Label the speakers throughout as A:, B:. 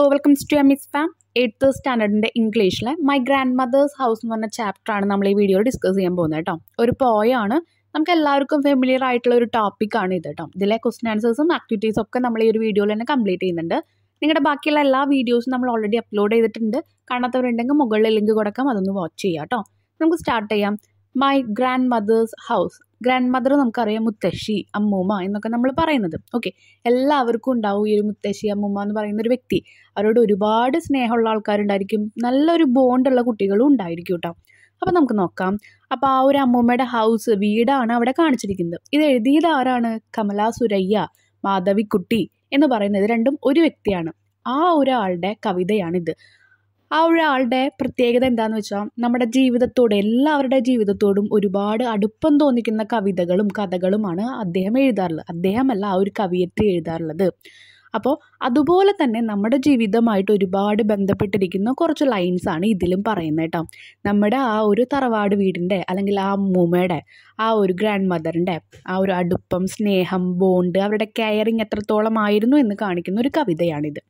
A: Oh welcome to എം ഫാം eighth സ്റ്റാൻഡേർഡിൻ്റെ ഇംഗ്ലീഷിലെ മൈ ഗ്രാൻഡ് മദേഴ്സ് ഹൗസ് എന്ന് പറഞ്ഞ ചാപ്റ്ററാണ് നമ്മൾ ഈ വീഡിയോയിൽ ഡിസ്കസ് ചെയ്യാൻ പോകുന്നത് കേട്ടോ ഒരു പോയാണ് നമുക്ക് എല്ലാവർക്കും ഫെമിലിയർ ആയിട്ടുള്ള ഒരു ടോപ്പിക്കാണ് ഇത് കേട്ടോ ഇതിലെ ക്വസ്റ്റൻ ആൻസേഴ്സും ആക്ടിവിറ്റീസും ഒക്കെ നമ്മൾ ഈ ഒരു വീഡിയോയിൽ തന്നെ കംപ്ലീറ്റ് ചെയ്യുന്നുണ്ട് നിങ്ങളുടെ ബാക്കിയുള്ള എല്ലാ വീഡിയോസും നമ്മൾ ഓൾറെഡി അപ്ലോഡ് ചെയ്തിട്ടുണ്ട് കാണാത്തവരുണ്ടെങ്കിൽ മുകളിൽ ലിങ്ക് കൊടുക്കാം അതൊന്ന് വാച്ച് ചെയ്യാം കേട്ടോ നമുക്ക് സ്റ്റാർട്ട് ചെയ്യാം my grand mothers house grand mother നമുക്കറിയാം മുത്തശ്ശി അമ്മൂമ്മ എന്നൊക്കെ നമ്മൾ പറയുന്നത് ഓക്കെ എല്ലാവർക്കും ഉണ്ടാവും ഈ ഒരു മുത്തശ്ശി അമ്മൂമ്മ എന്ന് പറയുന്ന ഒരു വ്യക്തി അവരോട് ഒരുപാട് സ്നേഹമുള്ള ആൾക്കാരുണ്ടായിരിക്കും നല്ലൊരു ബോണ്ടുള്ള കുട്ടികളും ഉണ്ടായിരിക്കും കേട്ടോ അപ്പോൾ നമുക്ക് നോക്കാം അപ്പോൾ ആ ഒരു അമ്മൂമ്മയുടെ ഹൗസ് വീടാണ് അവിടെ കാണിച്ചിരിക്കുന്നത് ഇത് എഴുതിയത് ആരാണ് കമലാ സുരയ്യ മാധവിക്കുട്ടി എന്ന് പറയുന്നത് രണ്ടും ഒരു വ്യക്തിയാണ് ആ ഒരാളുടെ കവിതയാണിത് ആ ഒരാളുടെ പ്രത്യേകത എന്താണെന്ന് വെച്ചാൽ നമ്മുടെ ജീവിതത്തോട് എല്ലാവരുടെ ജീവിതത്തോടും ഒരുപാട് അടുപ്പം തോന്നിക്കുന്ന കവിതകളും കഥകളുമാണ് അദ്ദേഹം എഴുതാറുള്ളത് അദ്ദേഹമല്ല ആ ഒരു കവിയത്രി എഴുതാറുള്ളത് അപ്പോൾ അതുപോലെ തന്നെ നമ്മുടെ ജീവിതമായിട്ട് ഒരുപാട് ബന്ധപ്പെട്ടിരിക്കുന്ന കുറച്ച് ലൈൻസാണ് ഇതിലും പറയുന്നത് കേട്ടോ നമ്മുടെ ആ ഒരു തറവാട് വീടിൻ്റെ അല്ലെങ്കിൽ ആ അമ്മൂമ്മയുടെ ആ ഒരു ഗ്രാൻഡ് മദറിൻ്റെ ആ ഒരു അടുപ്പം സ്നേഹം ബോണ്ട് അവരുടെ കെയറിങ് എത്രത്തോളം ആയിരുന്നു എന്ന് കാണിക്കുന്ന ഒരു കവിതയാണിത്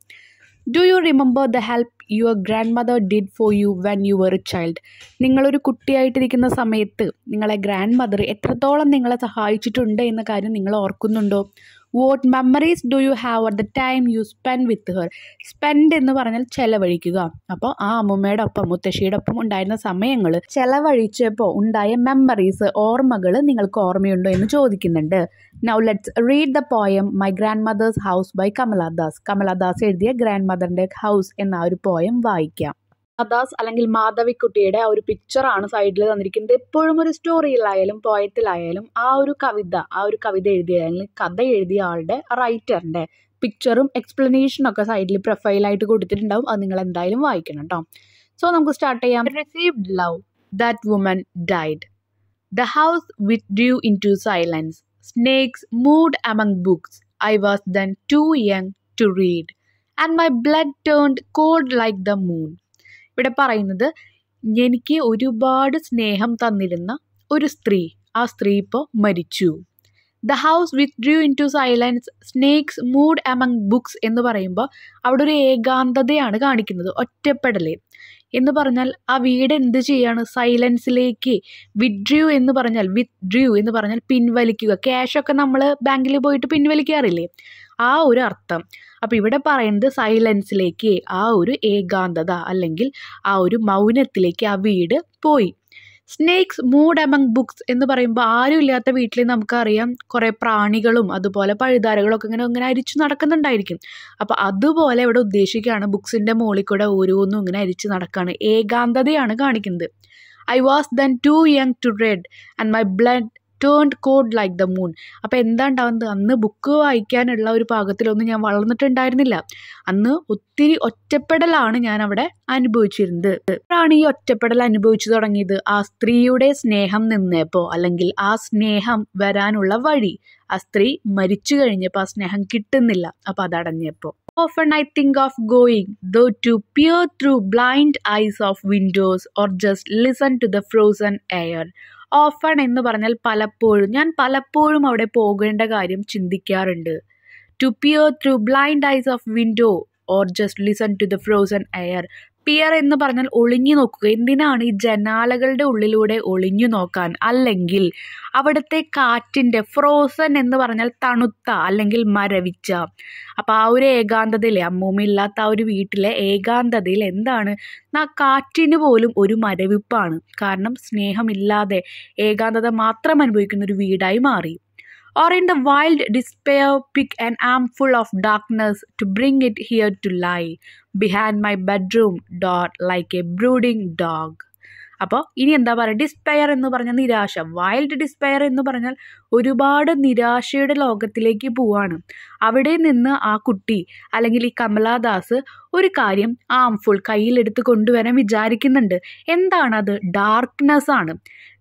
A: do you remember the help your grand mother did for you when you were a child നിങ്ങളൊരു കുട്ടിയായിട്ടിരിക്കുന്ന സമയത്ത് നിങ്ങളെ ഗ്രാൻഡ് മദർ എത്രത്തോളം നിങ്ങളെ സഹായിച്ചിട്ടുണ്ട് എന്ന കാര്യം നിങ്ങൾ ഓർക്കുന്നുണ്ടോ what memories do you have at the time you spend with her spend എന്ന് പറഞ്ഞാൽ ചെലവഴിക്കുക അപ്പോൾ ആ അമ്മൂമ്മയുടെ ഒപ്പം മുത്തശ്ശിയുടെ ഒപ്പം ഉണ്ടായിരുന്ന സമയങ്ങൾ ചെലവഴിച്ചപ്പോൾ ഉണ്ടായ മെമ്മറീസ് ഓർമ്മകൾ നിങ്ങൾക്ക് ഓർമ്മയുണ്ടോ എന്ന് ചോദിക്കുന്നുണ്ട് now let's read the poem my grand mothers house by Kamala Das Kamala Das എഴുതിയ ഗ്രാൻഡ് മദറിൻ്റെ ഹൗസ് എന്ന ആ ഒരു പോയം വായിക്കാം ദാസ് അല്ലെങ്കിൽ മാധവിക്കുട്ടിയുടെ ആ ഒരു പിക്ചറാണ് സൈഡിൽ തന്നിരിക്കുന്നത് എപ്പോഴും ഒരു സ്റ്റോറിയിലായാലും പോയത്തിലായാലും ആ ഒരു കവിത ആ ഒരു കവിത എഴുതിയ അല്ലെങ്കിൽ കഥ എഴുതിയ ആളുടെ റൈറ്ററിൻ്റെ പിക്ചറും എക്സ്പ്ലനേഷനും ഒക്കെ സൈഡിൽ പ്രൊഫൈലായിട്ട് കൊടുത്തിട്ടുണ്ടാവും അത് നിങ്ങൾ എന്തായാലും വായിക്കണം കേട്ടോ സോ നമുക്ക് സ്റ്റാർട്ട് ചെയ്യാം received love that woman died the house withdrew into silence snakes moved among books I was then too young to read and my blood turned cold like the moon ഇവിടെ പറയുന്നത് എനിക്ക് ഒരുപാട് സ്നേഹം തന്നിരുന്ന ഒരു സ്ത്രീ ആ സ്ത്രീ ഇപ്പോൾ മരിച്ചു the house withdrew into silence snakes moved among books എന്ന് പറയുമ്പോൾ അവിടെ ഒരു ഏകാന്തതയാണ് കാണിക്കുന്നത് ഒറ്റപ്പെടലേ എന്ന് പറഞ്ഞാൽ ആ വീട് എന്ത് ചെയ്യാണ് സൈലൻസിലേക്ക് വിഡ്രൂ എന്ന് പറഞ്ഞാൽ ഡ്രൂ എന്ന് പറഞ്ഞാൽ പിൻവലിക്കുക ക്യാഷൊക്കെ നമ്മൾ ബാങ്കിൽ പോയിട്ട് പിൻവലിക്കാറില്ലേ ആ ഒരു അർത്ഥം അപ്പോൾ ഇവിടെ പറയുന്നത് സൈലൻസിലേക്ക് ആ ഒരു ഏകാന്തത അല്ലെങ്കിൽ ആ ഒരു മൗനത്തിലേക്ക് ആ വീട് പോയി സ്നേക്സ് മൂഡ് അമംഗ് ബുക്സ് എന്ന് പറയുമ്പോൾ ആരും ഇല്ലാത്ത വീട്ടിൽ നമുക്കറിയാം കുറേ പ്രാണികളും അതുപോലെ പഴുതാരകളും ഒക്കെ ഇങ്ങനെ ഇങ്ങനെ അരിച്ചു നടക്കുന്നുണ്ടായിരിക്കും അപ്പോൾ അതുപോലെ ഇവിടെ ഉദ്ദേശിക്കുകയാണ് ബുക്സിൻ്റെ മുകളിൽ കൂടെ ഓരോന്നും ഇങ്ങനെ അരിച്ചു നടക്കുകയാണ് ഏകാന്തതയാണ് കാണിക്കുന്നത് I was then too young to read and my blood turned cold like the moon അപ്പോൾ എന്താ അന്ന് ബുക്ക് വായിക്കാനുള്ള ഒരു പാകത്തിലൊന്നും ഞാൻ വളർന്നിട്ടുണ്ടായിരുന്നില്ല അന്ന് ഒത്തിരി ഒറ്റപ്പെടലാണ് ഞാൻ അവിടെ അനുഭവിച്ചിരുന്നത് എപ്പോഴാണ് ഈ ഒറ്റപ്പെടൽ അനുഭവിച്ചു തുടങ്ങിയത് ആ സ്ത്രീയുടെ സ്നേഹം നിന്നപ്പോൾ അല്ലെങ്കിൽ ആ സ്നേഹം വരാനുള്ള വഴി ആ സ്ത്രീ മരിച്ചു കഴിഞ്ഞപ്പോൾ ആ സ്നേഹം കിട്ടുന്നില്ല അപ്പോൾ അതടഞ്ഞപ്പോൾ often I think of going there to peer through blind eyes of windows or just listen to the frozen air often എന്ന് പറഞ്ഞാൽ പലപ്പോഴും ഞാൻ പലപ്പോഴും അവിടെ പോകേണ്ട കാര്യം ചിന്തിക്കാറുണ്ട് to peer through blind eyes of window or just listen to the frozen air peer എന്ന് പറഞ്ഞാൽ ഒളിഞ്ഞു നോക്കുക എന്തിനാണ് ഈ ജനാലകളുടെ ഉള്ളിലൂടെ ഒളിഞ്ഞു നോക്കാൻ അല്ലെങ്കിൽ അവിടുത്തെ കാറ്റിൻ്റെ ഫ്രോസൺ എന്ന് പറഞ്ഞാൽ തണുത്ത അല്ലെങ്കിൽ മരവിച്ച അപ്പോൾ ആ ഒരു ഏകാന്തതയിലെ അമ്മൂമ്മയില്ലാത്ത ആ ഒരു വീട്ടിലെ ഏകാന്തതയിൽ എന്താണ് ആ കാറ്റിന് പോലും ഒരു മരവിപ്പാണ് കാരണം സ്നേഹമില്ലാതെ ഏകാന്തത മാത്രം അനുഭവിക്കുന്ന ഒരു വീടായി മാറി Or in the wild despair, pick an armful of darkness to bring it here to lie behind my bedroom door like a brooding dog. അപ്പോൾ ഇനി എന്താ പറയുക ഡിസ്പെയർ എന്ന് പറഞ്ഞാൽ നിരാശ വൈൽഡ് ഡിസ്പെയർ എന്ന് പറഞ്ഞാൽ ഒരുപാട് നിരാശയുടെ ലോകത്തിലേക്ക് പോവാണ് അവിടെ നിന്ന് ആ കുട്ടി അല്ലെങ്കിൽ ഈ കമലാദാസ് ഒരു കാര്യം ആംഫുൾ കയ്യിലെടുത്ത് കൊണ്ടുവരാൻ വിചാരിക്കുന്നുണ്ട് എന്താണത് ഡാർക്ക്നെസ് ആണ്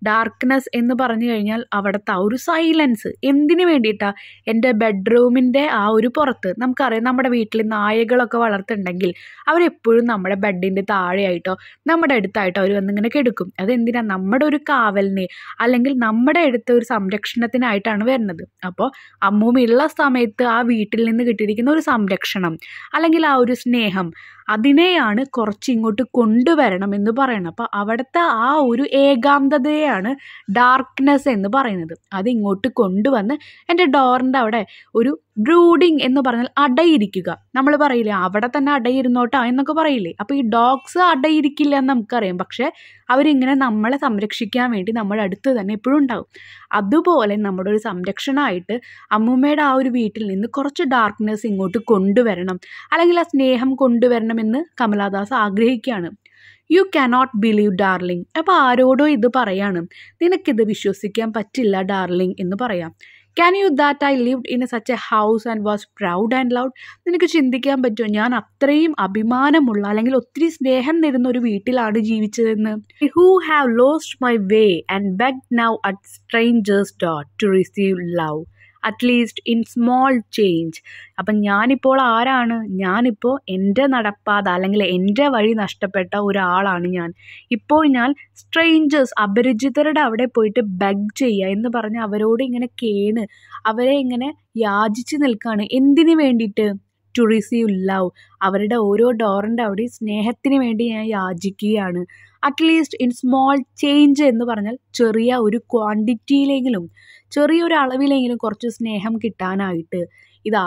A: ഡാർക്ക്നെസ് എന്ന് പറഞ്ഞു കഴിഞ്ഞാൽ അവിടുത്തെ ആ ഒരു സൈലൻസ് എന്തിനു വേണ്ടിയിട്ടാണ് എൻ്റെ ബെഡ്റൂമിൻ്റെ ആ ഒരു പുറത്ത് നമുക്കറിയാം നമ്മുടെ വീട്ടിൽ നായകളൊക്കെ വളർത്തുണ്ടെങ്കിൽ അവരെപ്പോഴും നമ്മുടെ ബെഡിൻ്റെ താഴെയായിട്ടോ നമ്മുടെ അടുത്തായിട്ടോ അവർ വന്നിങ്ങനെ കെടുക്കും അതെന്തിനാ നമ്മുടെ ഒരു കാവലിനെ അല്ലെങ്കിൽ നമ്മുടെ അടുത്ത ഒരു സംരക്ഷണത്തിന് ആയിട്ടാണ് വരുന്നത് അപ്പോൾ അമ്മൂമ്മയുള്ള സമയത്ത് ആ വീട്ടിൽ നിന്ന് കിട്ടിയിരിക്കുന്ന ഒരു സംരക്ഷണം അല്ലെങ്കിൽ ആ ഒരു സ്നേഹം അതിനെയാണ് കുറച്ച് ഇങ്ങോട്ട് കൊണ്ടുവരണം എന്ന് പറയുന്നത് അപ്പോൾ അവിടുത്തെ ആ ഒരു ഏകാന്തതയാണ് ഡാർക്ക്നെസ് എന്ന് പറയുന്നത് അത് ഇങ്ങോട്ട് കൊണ്ടുവന്ന് എൻ്റെ ഡോറിൻ്റെ അവിടെ ഒരു ബ്രൂഡിങ് എന്ന് പറഞ്ഞാൽ അടയിരിക്കുക നമ്മൾ പറയില്ലേ അവിടെ തന്നെ അടയിരുന്നോട്ടാ എന്നൊക്കെ പറയില്ലേ അപ്പോൾ ഈ ഡോഗ്സ് അടയിരിക്കില്ല എന്ന് നമുക്കറിയാം പക്ഷേ അവരിങ്ങനെ നമ്മളെ സംരക്ഷിക്കാൻ വേണ്ടി നമ്മുടെ അടുത്ത് തന്നെ എപ്പോഴും ഉണ്ടാവും അതുപോലെ നമ്മുടെ ഒരു സംരക്ഷണമായിട്ട് അമ്മൂമ്മയുടെ ആ ഒരു വീട്ടിൽ നിന്ന് കുറച്ച് ഡാർക്ക്നെസ് ഇങ്ങോട്ട് കൊണ്ടുവരണം അല്ലെങ്കിൽ ആ സ്നേഹം കൊണ്ടുവരണം ചെയ്യണമെന്ന് കമലാദാസ് ആഗ്രഹിക്കുകയാണ് യു കാനോട്ട് ബിലീവ് ഡാർലിംഗ് അപ്പോൾ ആരോടോ ഇത് പറയാണ് നിനക്കിത് വിശ്വസിക്കാൻ പറ്റില്ല ഡാർലിംഗ് എന്ന് പറയാം can you that I live in a such a house and was proud and loud നിനക്ക് ചിന്തിക്കാൻ പറ്റുമോ ഞാൻ അത്രയും അഭിമാനമുള്ള അല്ലെങ്കിൽ ഒത്തിരി സ്നേഹം തരുന്ന ഒരു വീട്ടിലാണ് ജീവിച്ചതെന്ന് who have lost my way and beg now at strangers' ഡോട്ട് to receive love at least in small change അപ്പം ഞാനിപ്പോൾ ആരാണ് ഞാനിപ്പോൾ എൻ്റെ നടപ്പാത അല്ലെങ്കിൽ എൻ്റെ വഴി നഷ്ടപ്പെട്ട ഒരാളാണ് ഞാൻ ഇപ്പോൾ ഞാൻ സ്ട്രേഞ്ചേഴ്സ് അപരിചിതരുടെ അവിടെ പോയിട്ട് ബഗ് ചെയ്യുക എന്ന് പറഞ്ഞ് അവരോട് ഇങ്ങനെ കേണ് അവരെ ഇങ്ങനെ യാചിച്ച് നിൽക്കുകയാണ് എന്തിനു വേണ്ടിയിട്ട് ടു റിസീവ് ലവ് അവരുടെ ഓരോ ഡോറിൻ്റെ അവിടെ സ്നേഹത്തിന് വേണ്ടി ഞാൻ യാചിക്കുകയാണ് അറ്റ്ലീസ്റ്റ് ഇൻ സ്മോൾ ചേഞ്ച് എന്ന് പറഞ്ഞാൽ ചെറിയ ഒരു ക്വാണ്ടിറ്റിയിലെങ്കിലും ചെറിയൊരു അളവിലെങ്കിലും കുറച്ച് സ്നേഹം കിട്ടാനായിട്ട്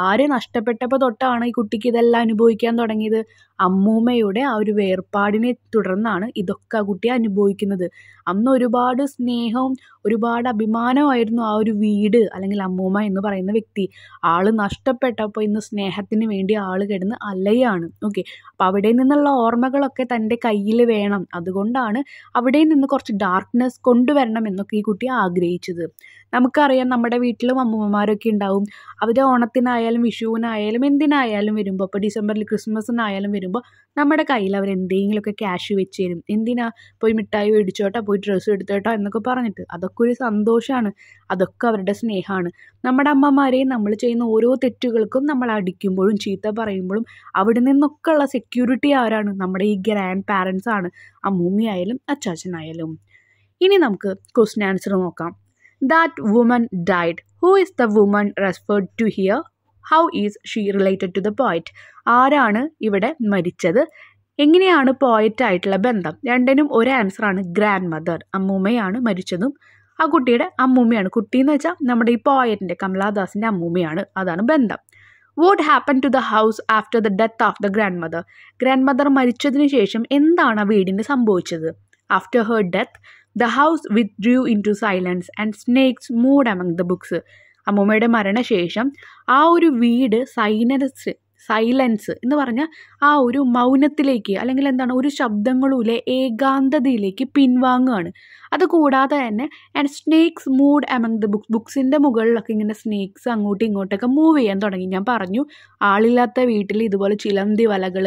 A: ആര് നഷ്ടപ്പെട്ടപ്പോൾ തൊട്ടാണ് ഈ കുട്ടിക്ക് ഇതെല്ലാം അനുഭവിക്കാൻ തുടങ്ങിയത് അമ്മൂമ്മയുടെ ആ ഒരു വേർപാടിനെ തുടർന്നാണ് ഇതൊക്കെ ആ കുട്ടി അനുഭവിക്കുന്നത് അന്ന് ഒരുപാട് സ്നേഹവും ഒരുപാട് അഭിമാനമായിരുന്നു ആ ഒരു വീട് അല്ലെങ്കിൽ അമ്മൂമ്മ എന്ന് പറയുന്ന വ്യക്തി ആൾ നഷ്ടപ്പെട്ടപ്പോൾ ഇന്ന് സ്നേഹത്തിന് വേണ്ടി ആൾ കിടന്ന് അലയാണ് ഓക്കെ അപ്പോൾ അവിടെ നിന്നുള്ള ഓർമ്മകളൊക്കെ തൻ്റെ കയ്യിൽ വേണം അതുകൊണ്ടാണ് അവിടെ നിന്ന് കുറച്ച് ഡാർക്ക്നെസ് കൊണ്ടുവരണം എന്നൊക്കെ ഈ കുട്ടി ആഗ്രഹിച്ചത് നമുക്കറിയാം നമ്മുടെ വീട്ടിലും അമ്മൂമ്മമാരൊക്കെ ഉണ്ടാവും അവർ ഓണത്തിനായാലും വിഷുവിനായാലും എന്തിനായാലും വരുമ്പോൾ ഇപ്പോൾ ഡിസംബറിൽ ക്രിസ്മസിനായാലും വരുമ്പോൾ നമ്മുടെ കയ്യിൽ അവർ എന്തെങ്കിലുമൊക്കെ ക്യാഷ് വെച്ച് തരും എന്തിനാ പോയി മിഠായി മേടിച്ചോട്ടോ പോയി ഡ്രസ്സ് എടുത്തോട്ടോ എന്നൊക്കെ പറഞ്ഞിട്ട് അതൊക്കെ ഒരു സന്തോഷമാണ് അതൊക്കെ അവരുടെ സ്നേഹമാണ് നമ്മുടെ അമ്മമാരെയും നമ്മൾ ചെയ്യുന്ന ഓരോ തെറ്റുകൾക്കും നമ്മൾ അടിക്കുമ്പോഴും ചീത്ത പറയുമ്പോഴും അവിടെ നിന്നൊക്കെ ഉള്ള സെക്യൂരിറ്റി ആരാണ് നമ്മുടെ ഈ ഗ്രാൻഡ് പാരൻസ് ആണ് അമ്മൂമ്മയായാലും അച്ചാച്ചനായാലും ഇനി നമുക്ക് ക്വസ്റ്റ്യൻ ആൻസർ നോക്കാം That woman died. Who is the woman referred to here? How is she related to the poet ആരാണ് ഇവിടെ മരിച്ചത് എങ്ങനെയാണ് പോയറ്റായിട്ടുള്ള ബന്ധം രണ്ടിനും ഒരു ആൻസറാണ് ഗ്രാൻഡ് മദർ അമ്മൂമ്മയാണ് മരിച്ചതും ആ കുട്ടിയുടെ അമ്മൂമ്മയാണ് കുട്ടി എന്ന് വെച്ചാൽ നമ്മുടെ ഈ പോയറ്റിൻ്റെ കമലാദാസിൻ്റെ അമ്മൂമ്മയാണ് അതാണ് ബന്ധം what happen to the house after the death of the grandmother grandmother മരിച്ചതിന് ശേഷം എന്താണ് ആ വീടിന് സംഭവിച്ചത് after her death the house withdrew into silence and snakes moved among the books അമ്മൂമ്മയുടെ മരണശേഷം ആ ഒരു വീട് സൈലൻസ് സൈലൻസ് എന്ന് പറഞ്ഞാൽ ആ ഒരു മൗനത്തിലേക്ക് അല്ലെങ്കിൽ എന്താണ് ഒരു ശബ്ദങ്ങളുമില്ലേ ഏകാന്തതയിലേക്ക് പിൻവാങ്ങുകയാണ് അതുകൂടാതെ തന്നെ and snakes moved among the books ബുക്സിൻ്റെ മുകളിലൊക്കെ ഇങ്ങനെ സ്നേക്സ് അങ്ങോട്ടും ഇങ്ങോട്ടൊക്കെ മൂവ് ചെയ്യാൻ തുടങ്ങി ഞാൻ പറഞ്ഞു ആളില്ലാത്ത വീട്ടിൽ ഇതുപോലെ ചിലന്തി വലകൾ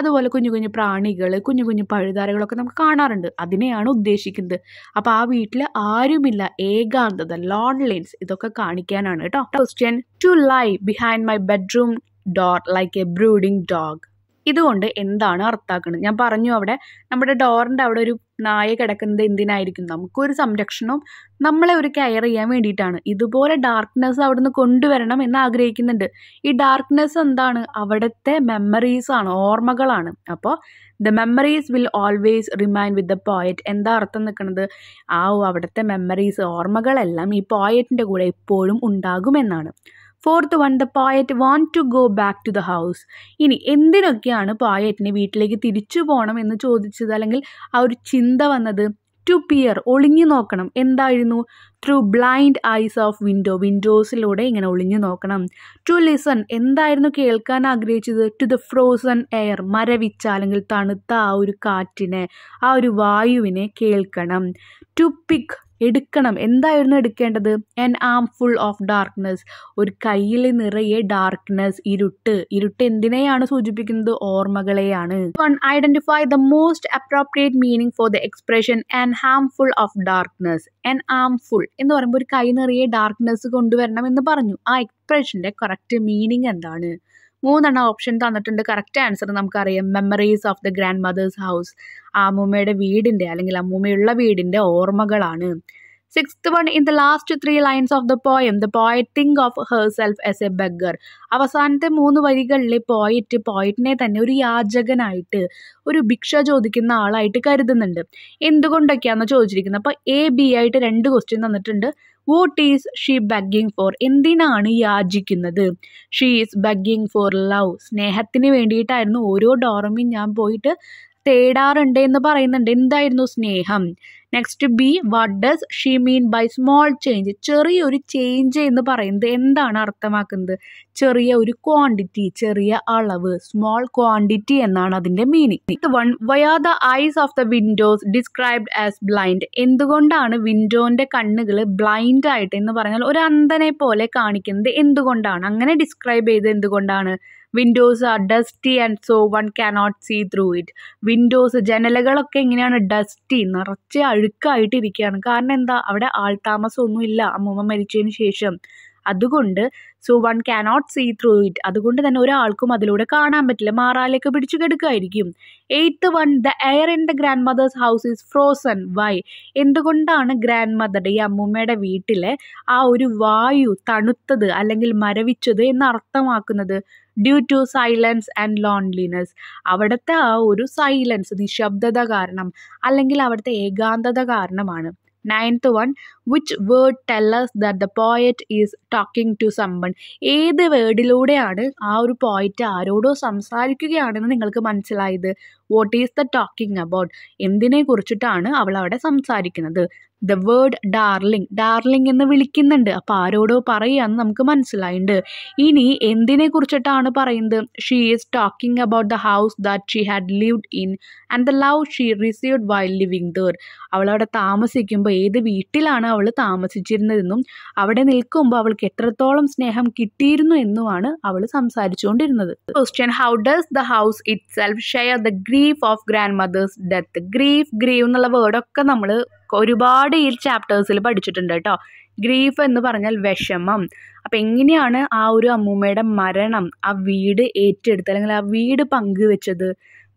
A: അതുപോലെ കുഞ്ഞു കുഞ്ഞു പ്രാണികൾ കുഞ്ഞു കുഞ്ഞു പഴുതാരകളൊക്കെ നമുക്ക് കാണാറുണ്ട് അതിനെയാണ് ഉദ്ദേശിക്കുന്നത് അപ്പോൾ ആ വീട്ടിൽ ആരുമില്ല ഏകാന്തത ലോൺലൈൻസ് ഇതൊക്കെ കാണിക്കാനാണ് കേട്ടോ question to lie behind my bedroom door like a brooding dog ഇതുകൊണ്ട് എന്താണ് അർത്ഥാക്കുന്നത് ഞാൻ പറഞ്ഞു അവിടെ നമ്മുടെ ഡോറിൻ്റെ അവിടെ ഒരു നായ കിടക്കുന്നത് എന്തിനായിരിക്കും നമുക്കൊരു സംരക്ഷണവും നമ്മളെ ഒരു കെയർ ചെയ്യാൻ വേണ്ടിയിട്ടാണ് ഇതുപോലെ ഡാർക്ക്നെസ് അവിടുന്ന് കൊണ്ടുവരണം എന്ന് ആഗ്രഹിക്കുന്നുണ്ട് ഈ ഡാർക്ക്നെസ് എന്താണ് അവിടുത്തെ മെമ്മറീസ് ആണ് ഓർമ്മകളാണ് അപ്പോൾ the memories will always remain with the poet എന്താ അർത്ഥം നിൽക്കുന്നത് ആ അവിടുത്തെ മെമ്മറീസ് ഓർമ്മകളെല്ലാം ഈ പോയറ്റിൻ്റെ കൂടെ എപ്പോഴും ഉണ്ടാകുമെന്നാണ് fourth one the poet want to go back to the house ഇനി എന്തിനൊക്കെയാണ് പായറ്റിനെ വീട്ടിലേക്ക് തിരിച്ചു പോകണം എന്ന് ചോദിച്ചത് അല്ലെങ്കിൽ ആ ഒരു ചിന്ത വന്നത് ടു പിയർ ഒളിഞ്ഞു നോക്കണം എന്തായിരുന്നു through blind eyes of window വിൻഡോസിലൂടെ ഇങ്ങനെ ഒളിഞ്ഞു നോക്കണം ടു ലിസൺ എന്തായിരുന്നു കേൾക്കാൻ ആഗ്രഹിച്ചത് ടു ദ ഫ്രോസൺ എയർ മരവിച്ച അല്ലെങ്കിൽ തണുത്ത ആ ഒരു കാറ്റിനെ ആ ഒരു വായുവിനെ കേൾക്കണം ടു പിക്ക് എടുക്കണം എന്തായിരുന്നു എടുക്കേണ്ടത് an armful of darkness ഒരു കയ്യിൽ നിറയെ ഡാർക്ക്നെസ് ഇരുട്ട് ഇരുട്ട് എന്തിനെയാണ് സൂചിപ്പിക്കുന്നത് ഓർമ്മകളെയാണ് one identify the most appropriate meaning for the expression an armful of darkness an armful എന്ന് പറയുമ്പോൾ ഒരു കൈ നിറയെ ഡാർക്ക്നെസ് കൊണ്ടുവരണം എന്ന് പറഞ്ഞു ആ എക്സ്പ്രഷന്റെ കറക്റ്റ് മീനിങ് എന്താണ് മൂന്നെണ്ണം ഓപ്ഷൻ തന്നിട്ടുണ്ട് കറക്റ്റ് ആൻസർ നമുക്കറിയാം memories of the grand mothers house അമ്മൂമ്മയുടെ വീടിൻ്റെ അല്ലെങ്കിൽ അമ്മൂമ്മയുള്ള വീടിൻ്റെ ഓർമ്മകളാണ് sixth one in the last three lines of the poem the poet think of herself as a beggar അവസാനത്തെ മൂന്ന് വരികളിൽ പോയറ്റ് പോയറ്റിനെ തന്നെ ഒരു യാചകനായിട്ട് ഒരു ഭിക്ഷ ചോദിക്കുന്ന ആളായിട്ട് കരുതുന്നുണ്ട് എന്തുകൊണ്ടൊക്കെയാണെന്ന് ചോദിച്ചിരിക്കുന്നത് അപ്പോൾ എ ബി ആയിട്ട് രണ്ട് ക്വസ്റ്റ്യൻ തന്നിട്ടുണ്ട് what is she begging for എന്തിനാണ് യാചിക്കുന്നത് she is begging for love സ്നേഹത്തിന് വേണ്ടിയിട്ടായിരുന്നു ഓരോ ഡോറമിയും ഞാൻ പോയിട്ട് തേടാറുണ്ട് എന്ന് പറയുന്നുണ്ട് എന്തായിരുന്നു സ്നേഹം next B what does she mean by small change ചെറിയൊരു ചേഞ്ച് എന്ന് പറയുന്നത് എന്താണ് അർത്ഥമാക്കുന്നത് ചെറിയ ഒരു ക്വാണ്ടിറ്റി ചെറിയ അളവ് സ്മോൾ ക്വാണ്ടിറ്റി എന്നാണ് അതിൻ്റെ meaning one why are the eyes of the windows described as blind എന്തുകൊണ്ടാണ് വിൻഡോൻ്റെ കണ്ണുകൾ ബ്ലൈൻഡ് ആയിട്ട് എന്ന് പറഞ്ഞാൽ ഒരു അന്ധനെ പോലെ കാണിക്കുന്നത് എന്തുകൊണ്ടാണ് അങ്ങനെ ഡിസ്ക്രൈബ് ചെയ്ത് എന്തുകൊണ്ടാണ് windows are dusty and so one cannot see through it windows ജനലുകളൊക്കെ എങ്ങനെയാണ് ഡസ്റ്റി നിറച്ച് അഴുക്കായിട്ടിരിക്കുകയാണ് കാരണം എന്താ അവിടെ ആൾ താമസമൊന്നുമില്ല അമ്മൂമ്മ മരിച്ചതിന് ശേഷം അതുകൊണ്ട് so one cannot see through it അതുകൊണ്ട് തന്നെ ഒരാൾക്കും അതിലൂടെ കാണാൻ പറ്റില്ല മാറാലൊക്കെ പിടിച്ചു കിടക്കായിരിക്കും eighth one the air in the grand mothers house is frozen why എന്തുകൊണ്ടാണ് ഗ്രാൻഡ് മദറുടെ ഈ അമ്മൂമ്മയുടെ വീട്ടിലെ ആ ഒരു വായു തണുത്തത് അല്ലെങ്കിൽ മരവിച്ചത് എന്ന് അർത്ഥമാക്കുന്നത് due to silence and loneliness അവിടുത്തെ ആ ഒരു സൈലൻസ് നിശബ്ദത കാരണം അല്ലെങ്കിൽ അവിടുത്തെ ഏകാന്തത കാരണമാണ് ninth one which word tells that the poet is talking to someone ഏത് വേർഡിലൂടെയാണ് ആ ഒരു പോയറ്റ് ആരോടോ സംസാരിക്കുകയാണെന്ന് നിങ്ങൾക്ക് മനസ്സിലായത് what is the talking about എന്തിനെ കുറിച്ചിട്ടാണ് അവൾ അവിടെ സംസാരിക്കുന്നത് ദ വേർഡ് ഡാർലിംഗ് ഡാർലിംഗ് എന്ന് വിളിക്കുന്നുണ്ട് അപ്പം ആരോടോ പറയുകയെന്ന് നമുക്ക് മനസ്സിലായിണ്ട് ഇനി എന്തിനെ കുറിച്ചിട്ടാണ് പറയുന്നത് she is talking about the house that she had lived in and the love she received while living there അവളവിടെ താമസിക്കുമ്പോൾ ഏത് വീട്ടിലാണ് അവൾ അവൾ താമസിച്ചിരുന്നതെന്നും അവിടെ നിൽക്കുമ്പോൾ അവൾക്ക് എത്രത്തോളം സ്നേഹം കിട്ടിയിരുന്നു എന്നുമാണ് അവൾ സംസാരിച്ചുകൊണ്ടിരുന്നത് question how does the house itself share the grief of grandmother's death grief grieve എന്നുള്ള വേർഡൊക്കെ നമ്മൾ ഒരുപാട് ഈ ചാപ്റ്റേഴ്സിൽ പഠിച്ചിട്ടുണ്ട് കേട്ടോ ഗ്രീഫ് എന്ന് പറഞ്ഞാൽ വിഷമം അപ്പം എങ്ങനെയാണ് ആ ഒരു അമ്മൂമ്മയുടെ മരണം ആ വീട് ഏറ്റെടുത്ത് അല്ലെങ്കിൽ ആ വീട് പങ്കുവെച്ചത്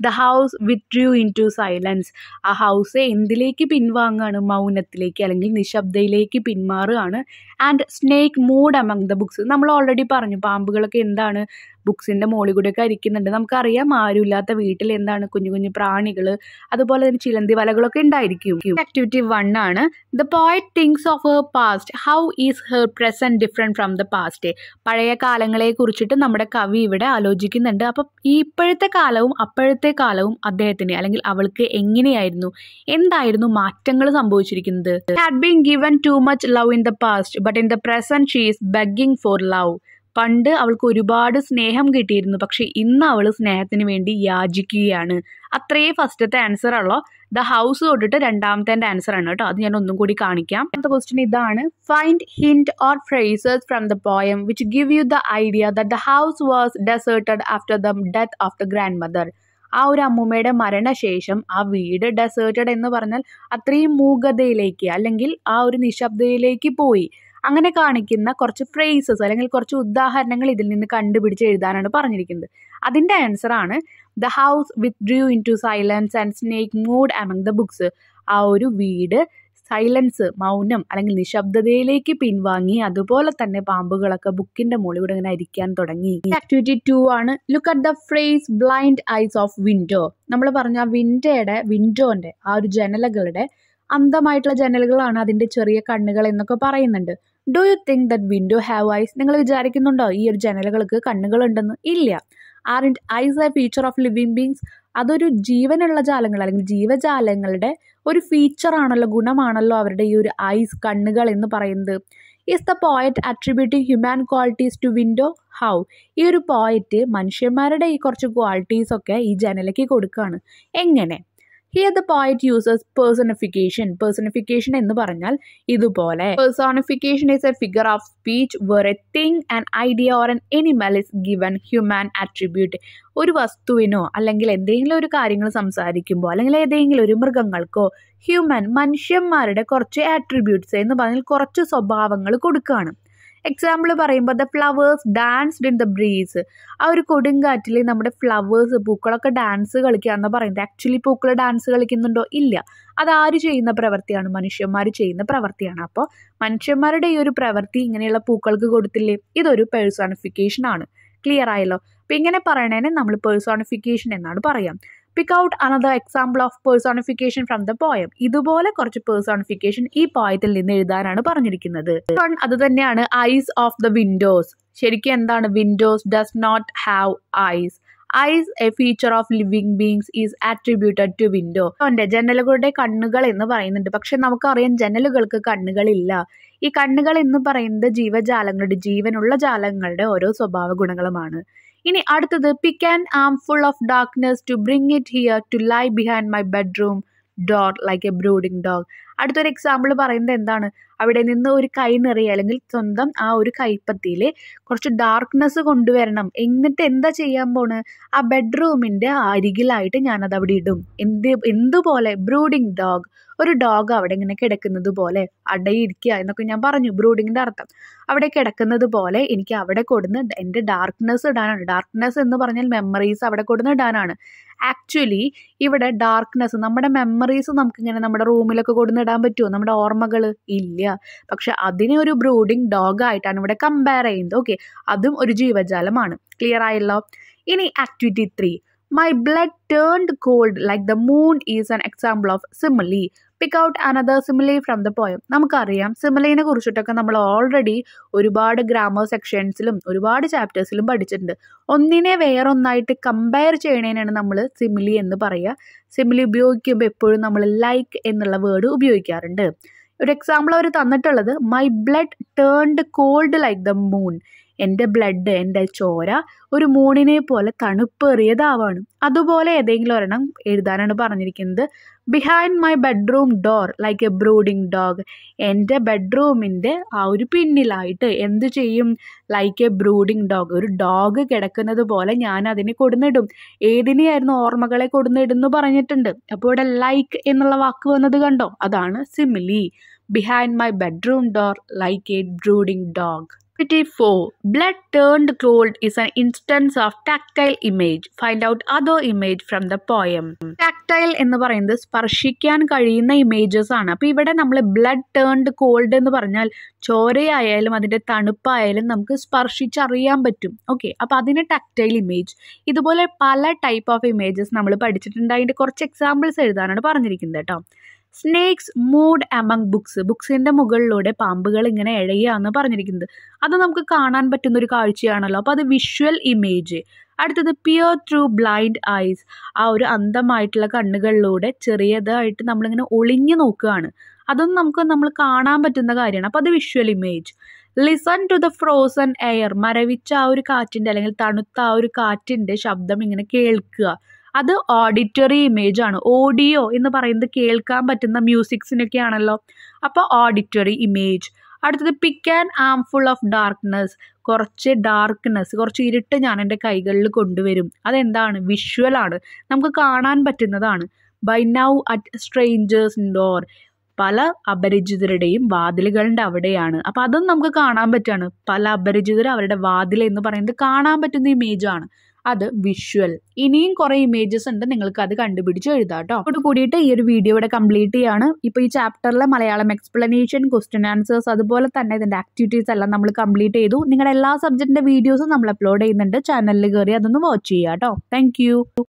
A: the house withdrew into silence ആ ഹൗസ് എന്തിലേക്ക് പിൻവാങ്ങുകയാണ് മൗനത്തിലേക്ക് അല്ലെങ്കിൽ നിശബ്ദയിലേക്ക് പിന്മാറുകയാണ് and snake moved among the books നമ്മൾ ഓൾറെഡി പറഞ്ഞു പാമ്പുകളൊക്കെ എന്താണ് ബുക്സിൻ്റെ മുകളിൽ ഒക്കെ അരിക്കുന്നുണ്ട് നമുക്കറിയാം ആരുമില്ലാത്ത വീട്ടിൽ എന്താണ് കുഞ്ഞു കുഞ്ഞു പ്രാണികൾ അതുപോലെ തന്നെ ചിലന്തി വലകളൊക്കെ ഉണ്ടായിരിക്കും ആക്ടിവിറ്റി വൺ ആണ് the poet thinks of her past how is her present different from the past പഴയ കാലങ്ങളെ കുറിച്ചിട്ട് നമ്മുടെ കവി ഇവിടെ ആലോചിക്കുന്നുണ്ട് അപ്പം ഈ ഇപ്പോഴത്തെ കാലവും അപ്പോഴത്തെ കാലവും അദ്ദേഹത്തിന് അല്ലെങ്കിൽ അവൾക്ക് എങ്ങനെയായിരുന്നു എന്തായിരുന്നു മാറ്റങ്ങൾ സംഭവിച്ചിരിക്കുന്നത് had been given too much love in the past but in the present she is begging for love പണ്ട് അവൾക്ക് ഒരുപാട് സ്നേഹം കിട്ടിയിരുന്നു പക്ഷേ ഇന്ന് അവൾ സ്നേഹത്തിന് വേണ്ടി യാചിക്കുകയാണ് അത്രേ ഫസ്റ്റത്തെ ആൻസർ ആണല്ലോ ദ ഹൗസ് തൊട്ടിട്ട് രണ്ടാമത്തെ ആൻസർ ആണ് കേട്ടോ അത് ഞാൻ ഒന്നും കൂടി കാണിക്കാം അടുത്ത ക്വസ്റ്റ്യൻ ഇതാണ് find hint or phrases from the poem which give you the idea the house was deserted after the death of the grandmother ആ ഒരു അമ്മൂമ്മയുടെ മരണശേഷം ആ വീട് ഡെസേർട്ടഡ് എന്ന് പറഞ്ഞാൽ അത്രയും മൂകതയിലേക്ക് അല്ലെങ്കിൽ ആ ഒരു നിശബ്ദയിലേക്ക് പോയി അങ്ങനെ കാണിക്കുന്ന കുറച്ച് ഫ്രേസസ് അല്ലെങ്കിൽ കുറച്ച് ഉദാഹരണങ്ങൾ ഇതിൽ നിന്ന് കണ്ടുപിടിച്ച് എഴുതാനാണ് പറഞ്ഞിരിക്കുന്നത് അതിൻ്റെ ആണ് the house withdrew into silence and snake moved among the books ആ ഒരു വീട് സൈലൻസ് മൗനം അല്ലെങ്കിൽ നിശബ്ദതയിലേക്ക് പിൻവാങ്ങി അതുപോലെ തന്നെ പാമ്പുകളൊക്കെ ബുക്കിന്റെ മുകളിലൂടെ ഇങ്ങനെ ഇരിക്കാൻ തുടങ്ങി ആക്ടിവിറ്റി ടു ആണ് look at the phrase blind eyes of window നമ്മൾ പറഞ്ഞ വിൻഡോയുടെ വിൻഡോന്റെ ആ ഒരു ജനലുകളുടെ അന്ധമായിട്ടുള്ള ജനലുകളാണ് അതിന്റെ ചെറിയ കണ്ണുകൾ എന്നൊക്കെ പറയുന്നുണ്ട് do you think that window have eyes നിങ്ങൾ വിചാരിക്കുന്നുണ്ടോ ഈ ഒരു ജനലുകൾക്ക് കണ്ണുകളുണ്ടെന്ന് ഇല്ല are in eyes a feature of living beings അതൊരു ജീവനുള്ള ജാലങ്ങൾ അല്ലെങ്കിൽ ജീവജാലങ്ങളുടെ ഒരു ഫീച്ചറാണല്ലോ ഗുണമാണല്ലോ അവരുടെ ഈ ഒരു ഐസ് കണ്ണുകൾ എന്ന് പറയുന്നത് is the poet attributing human qualities to window how ഈ ഒരു പോയറ്റ് മനുഷ്യന്മാരുടെ ഈ കുറച്ച് ക്വാളിറ്റീസൊക്കെ ഈ ജനലയ്ക്ക് കൊടുക്കുകയാണ് എങ്ങനെ ഹിയർ ദ പോയിറ്റ് യൂസേഴ്സ് പേഴ്സണിഫിക്കേഷൻ പേഴ്സണിഫിക്കേഷൻ എന്ന് പറഞ്ഞാൽ ഇതുപോലെ personification is a figure of speech where a thing and idea or an animal is given human attribute ഒരു വസ്തുവിനോ അല്ലെങ്കിൽ എന്തെങ്കിലും ഒരു കാര്യങ്ങൾ സംസാരിക്കുമ്പോൾ അല്ലെങ്കിൽ ഏതെങ്കിലും ഒരു മൃഗങ്ങൾക്കോ ഹ്യൂമൻ മനുഷ്യന്മാരുടെ കുറച്ച് ആട്രിബ്യൂട്ട്സ് എന്ന് പറഞ്ഞാൽ കുറച്ച് സ്വഭാവങ്ങൾ കൊടുക്കുകയാണ് എക്സാമ്പിൾ പറയുമ്പോൾ the flowers danced in the breeze ആ ഒരു കൊടുങ്കാറ്റിൽ നമ്മുടെ ഫ്ലവേഴ്സ് പൂക്കളൊക്കെ ഡാൻസ് കളിക്കുക എന്ന് പറയുന്നത് ആക്ച്വലി പൂക്കൾ ഡാൻസ് കളിക്കുന്നുണ്ടോ ഇല്ല അതാര് ചെയ്യുന്ന പ്രവൃത്തിയാണ് മനുഷ്യന്മാർ ചെയ്യുന്ന പ്രവൃത്തിയാണ് അപ്പോൾ മനുഷ്യന്മാരുടെ ഈ ഒരു പ്രവൃത്തി ഇങ്ങനെയുള്ള പൂക്കൾക്ക് കൊടുത്തില്ലേ ഇതൊരു പേഴ്സോണിഫിക്കേഷൻ ആണ് ക്ലിയർ ആയല്ലോ അപ്പം ഇങ്ങനെ പറയണേനെ നമ്മൾ പേഴ്സോണിഫിക്കേഷൻ എന്നാണ് പറയാം pick out another example of personification from the poem ഇതുപോലെ കുറച്ച് പേഴ്സോണിഫിക്കേഷൻ ഈ പോയത്തിൽ നിന്ന് എഴുതാനാണ് പറഞ്ഞിരിക്കുന്നത് അത് തന്നെയാണ് ഐസ് ഓഫ് ദ വിൻഡോസ് ശരിക്കും എന്താണ് windows does not have eyes eyes a feature of living beings is attributed to window ഉണ്ട് ജനലുകളുടെ കണ്ണുകൾ എന്ന് പറയുന്നുണ്ട് പക്ഷെ നമുക്കറിയാം ജനലുകൾക്ക് കണ്ണുകളില്ല ഈ കണ്ണുകൾ എന്ന് പറയുന്നത് ജീവജാലങ്ങളുടെ ജീവനുള്ള ജാലങ്ങളുടെ ഓരോ സ്വഭാവ ഗുണങ്ങളുമാണ് ഇനി അടുത്തത് pick an armful of darkness to bring it here to lie behind my bedroom door like a brooding dog അടുത്തൊരു എക്സാമ്പിൾ പറയുന്നത് എന്താണ് അവിടെ നിന്ന് ഒരു കൈ നിറയുക അല്ലെങ്കിൽ സ്വന്തം ആ ഒരു കൈപ്പത്തിയിൽ കുറച്ച് ഡാർക്ക്നെസ് കൊണ്ടുവരണം എന്നിട്ട് എന്താ ചെയ്യാൻ പോണ് ആ ബെഡ്റൂമിൻ്റെ അരികിലായിട്ട് ഞാനത് അവിടെ ഇടും എന്ത് എന്തുപോലെ ബ്രൂഡിങ് ഡോഗ് ഒരു ഡോഗ് അവിടെ ഇങ്ങനെ കിടക്കുന്നത് പോലെ അടയിരിക്കുക എന്നൊക്കെ ഞാൻ പറഞ്ഞു ബ്രൂഡിങ്ങിൻ്റെ അർത്ഥം അവിടെ കിടക്കുന്നത് പോലെ എനിക്ക് അവിടെ കൊടുന്ന് എൻ്റെ ഡാർക്ക്നെസ് ഇടാനാണ് ഡാർക്ക്നെസ് എന്ന് പറഞ്ഞാൽ മെമ്മറീസ് അവിടെ കൊടുന്ന് ഇടാനാണ് ആക്ച്വലി ഇവിടെ ഡാർക്ക്നെസ് നമ്മുടെ മെമ്മറീസ് നമുക്കിങ്ങനെ നമ്മുടെ റൂമിലൊക്കെ കൊടുന്ന് ഇടാൻ പറ്റുമോ നമ്മുടെ ഓർമ്മകൾ ഇല്ല പക്ഷെ അതിനെ ഒരു ബ്രൂഡിങ് ആയിട്ടാണ് ഇവിടെ കമ്പയർ ചെയ്യുന്നത് ഓക്കെ അതും ഒരു ജീവജാലമാണ് ക്ലിയർ ആയല്ലോ ഇനി activity three my blood turned cold like the moon is an example of simile. Pick out another simile from the poem നമുക്കറിയാം സിമിലിനെ കുറിച്ചിട്ടൊക്കെ നമ്മൾ ഓൾറെഡി ഒരുപാട് ഗ്രാമർ സെക്ഷൻസിലും ഒരുപാട് ചാപ്റ്റേഴ്സിലും പഠിച്ചിട്ടുണ്ട് ഒന്നിനെ വേറൊന്നായിട്ട് കമ്പയർ ചെയ്യണേനാണ് നമ്മൾ സിമിലി എന്ന് പറയുക സിമിലി ഉപയോഗിക്കുമ്പോൾ എപ്പോഴും നമ്മൾ ലൈക്ക് എന്നുള്ള വേർഡ് ഉപയോഗിക്കാറുണ്ട് ഒരു എക്സാമ്പിൾ അവർ തന്നിട്ടുള്ളത് my blood turned cold like the moon എൻ്റെ ബ്ലഡ് എൻ്റെ ചോര ഒരു മൂണിനെ പോലെ തണുപ്പേറിയതാവാണ് അതുപോലെ ഏതെങ്കിലും ഒരെണ്ണം എഴുതാനാണ് പറഞ്ഞിരിക്കുന്നത് behind my bedroom door like a brooding dog എൻ്റെ ബെഡ്റൂമിൻ്റെ ആ ഒരു പിന്നിലായിട്ട് എന്ത് ചെയ്യും ലൈക്ക് എ ബ്രൂഡിങ് ഡോഗ് ഒരു ഡോഗ് കിടക്കുന്നത് പോലെ ഞാൻ അതിനെ കൊടുന്നിടും ഏതിനെയായിരുന്നു ഓർമ്മകളെ കൊടുന്നിടുന്നു പറഞ്ഞിട്ടുണ്ട് അപ്പോൾ ഇവിടെ ലൈക്ക് എന്നുള്ള വാക്ക് വന്നത് കണ്ടോ അതാണ് simile behind my bedroom door like a brooding dog 4 Blood turned cold is an instance of tactile image. Find out other image from the poem. Tactile എന്ന് പറയുന്നത് സ്പർശിക്കാൻ കഴിയുന്ന ഇമേജസ് ആണ് അപ്പോൾ ഇവിടെ നമ്മൾ ബ്ലഡ് ടേൺഡ് കോൾഡ് എന്ന് പറഞ്ഞാൽ ചോരയായാലും അതിൻ്റെ തണുപ്പായാലും നമുക്ക് സ്പർശിച്ചറിയാൻ പറ്റും ഓക്കെ അപ്പോൾ അതിന് ടാക്ടൈൽ ഇമേജ് ഇതുപോലെ പല ടൈപ്പ് ഓഫ് ഇമേജസ് നമ്മൾ പഠിച്ചിട്ടുണ്ട് അതിന്റെ കുറച്ച് എക്സാമ്പിൾസ് എഴുതാനാണ് പറഞ്ഞിരിക്കുന്നത് കേട്ടോ സ്നേക്സ് മൂഡ് അമംഗ് ബുക്സ് ബുക്സിന്റെ മുകളിലൂടെ പാമ്പുകൾ ഇങ്ങനെ ഇഴയുകയാണെന്ന് പറഞ്ഞിരിക്കുന്നത് അത് നമുക്ക് കാണാൻ പറ്റുന്ന ഒരു കാഴ്ചയാണല്ലോ അപ്പോൾ അത് വിഷ്വൽ ഇമേജ് അടുത്തത് പിയർ ത്രൂ ബ്ലൈൻഡ് ഐസ് ആ ഒരു അന്ധമായിട്ടുള്ള കണ്ണുകളിലൂടെ ചെറിയതായിട്ട് നമ്മളിങ്ങനെ ഒളിഞ്ഞു നോക്കുകയാണ് അതൊന്നും നമുക്ക് നമ്മൾ കാണാൻ പറ്റുന്ന കാര്യമാണ് അപ്പോൾ അത് visual image listen to the frozen air മരവിച്ച ആ ഒരു കാറ്റിന്റെ അല്ലെങ്കിൽ തണുത്ത ആ ഒരു കാറ്റിന്റെ ശബ്ദം ഇങ്ങനെ കേൾക്കുക അത് ഓഡിറ്ററി ഇമേജ് ആണ് ഓഡിയോ എന്ന് പറയുന്നത് കേൾക്കാൻ പറ്റുന്ന മ്യൂസിക്സിനൊക്കെ ആണല്ലോ അപ്പോൾ ഓഡിറ്ററി ഇമേജ് അടുത്തത് pick and armful of darkness കുറച്ച് ഡാർക്ക്നെസ് കുറച്ച് ഇരുട്ട് ഞാൻ എൻ്റെ കൈകളിൽ കൊണ്ടുവരും അതെന്താണ് ആണ് നമുക്ക് കാണാൻ പറ്റുന്നതാണ് by now at strangers' door പല അപരിചിതരുടെയും വാതിലുകളുടെ അവിടെയാണ് അപ്പോൾ അതും നമുക്ക് കാണാൻ പറ്റുകയാണ് പല അപരിചിതർ അവരുടെ വാതിൽ എന്ന് പറയുന്നത് കാണാൻ പറ്റുന്ന ഇമേജാണ് അത് വിഷ്വൽ ഇനിയും കുറേ ഇമേജസ് ഉണ്ട് നിങ്ങൾക്ക് അത് കണ്ടുപിടിച്ച് എഴുതാം കേട്ടോ അതോട് കൂടിയിട്ട് ഈ ഒരു വീഡിയോ ഇവിടെ കംപ്ലീറ്റ് ചെയ്യാണ് ഇപ്പൊ ഈ ചാപ്റ്ററിലെ മലയാളം എക്സ്പ്ലനേഷൻ ക്വസ്റ്റ്യൻ ആൻസേഴ്സ് അതുപോലെ തന്നെ ഇതിന്റെ ആക്ടിവിറ്റീസ് എല്ലാം നമ്മൾ കംപ്ലീറ്റ് ചെയ്തു നിങ്ങളുടെ എല്ലാ സബ്ജക്റ്റിൻ്റെ വീഡിയോസും നമ്മൾ അപ്ലോഡ് ചെയ്യുന്നുണ്ട് ചാനലിൽ കയറി അതൊന്ന് വാച്ച് ചെയ്യാം കേട്ടോ താങ്ക്